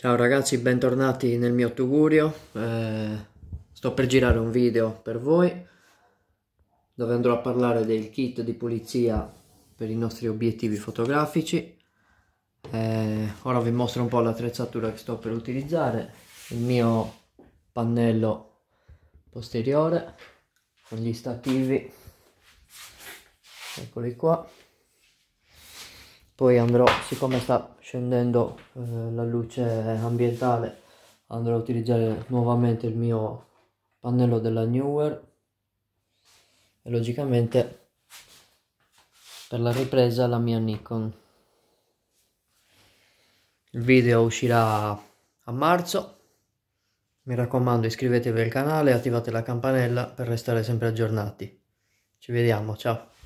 Ciao ragazzi, bentornati nel mio Tugurio. Eh, sto per girare un video per voi dove andrò a parlare del kit di pulizia per i nostri obiettivi fotografici. Eh, ora vi mostro un po' l'attrezzatura che sto per utilizzare, il mio pannello posteriore con gli stativi, eccoli qua poi andrò siccome sta scendendo eh, la luce ambientale andrò a utilizzare nuovamente il mio pannello della newer e logicamente per la ripresa la mia Nikon il video uscirà a marzo mi raccomando iscrivetevi al canale e attivate la campanella per restare sempre aggiornati ci vediamo ciao